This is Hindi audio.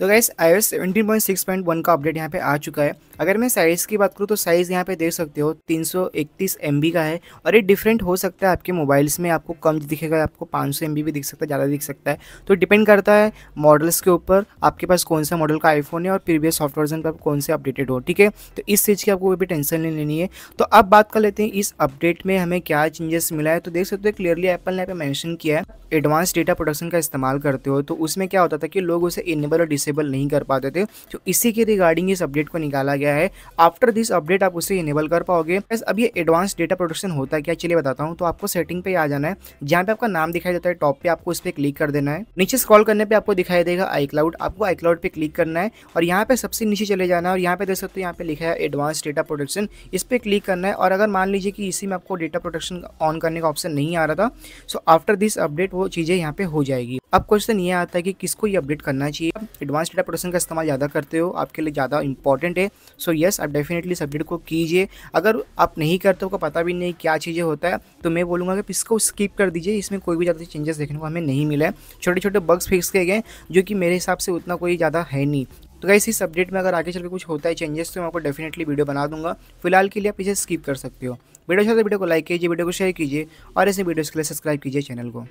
तो guys I S seventeen point six point one का अपडेट यहाँ पे आ चुका है अगर मैं साइज़ की बात करूँ तो साइज़ यहाँ पे देख सकते हो तीन सौ एम बी का है और ये डिफरेंट हो सकता है आपके मोबाइल्स में आपको कम दिखेगा आपको पाँच सौ एम बी भी दिख सकता है ज़्यादा दिख सकता है तो डिपेंड करता है मॉडल्स के ऊपर आपके पास कौन सा मॉडल का आईफोन है और प्रीवियस सॉफ्टवेयर पर कौन से अपडेटेड हो ठीक है तो इस चीज़ की आपको कोई भी टेंशन नहीं लेनी है तो अब बात कर लेते हैं इस अपडेट में हमें क्या चेंजेस मिला है तो देख सकते हो क्लियरली एप्पल ने यहाँ पर मैंशन किया है एडवांस डेटा प्रोडक्शन का इस्तेमाल करते हो तो उसमें क्या होता था कि लोग उसे इनेबल और डिसेबल नहीं कर पाते थे तो इसी के रिगार्डिंग इस अपडेट को निकाला गया है आफ्टर दिस अपडेट आप उसे इनेबल कर पाओगे बस अब ये एडवांस डेटा प्रोटेक्शन होता है क्या चलिए बताता हूँ तो आपको सेटिंग पे आ जाना है जहाँ पे आपका नाम दिखाई देता है टॉप पे आपको उस पर क्लिक कर देना है नीचे स्क्रॉल करने पे आपको दिखाई देगा आई क्लाउड आपको आई क्लाउड पे क्लिक करना है और यहाँ पे सबसे नीचे चले जाना है और यहाँ पे देख सकते हो यहाँ पे लिखा है एडवांस डेटा प्रोटेक्शन इस पर क्लिक करना है और अगर मान लीजिए कि इसी में आपको डेटा प्रोटेक्शन ऑन करने का ऑप्शन नहीं आ रहा था सो आफ्टर दिस अपडेट वो चीज़ें यहाँ पे हो जाएगी अब क्वेश्चन ये आता है कि किसको ये अपडेट करना चाहिए आप एडवांस डेटा प्रोटेक्शन का इस्तेमाल ज़्यादा करते हो आपके लिए ज़्यादा इंपॉर्टेंट है सो so, यस yes, आप डेफिनेटली इस अपडेट को कीजिए अगर आप नहीं करते हो पता भी नहीं क्या चीज़ें होता है तो मैं बोलूँगा कि इसको स्किप कर दीजिए इसमें कोई भी ज़्यादा चेंजेस देखने को हमें नहीं मिला है छोटे छोटे बग्स फिक्स किए गए जो कि मेरे हिसाब से उतना कोई ज़्यादा है नहीं तो गाइस इस अपडेट में अगर आगे चल के कुछ होता है चेंजेस तो मैं आपको डेफिनेटली वीडियो बना दूंगा फिलहाल के लिए आप इसे स्किप कर सकते हो वीडियो अच्छा तो वीडियो को लाइक कीजिए वीडियो को शेयर कीजिए और ऐसे वीडियोज़ के लिए सब्सक्राइब कीजिए चैनल को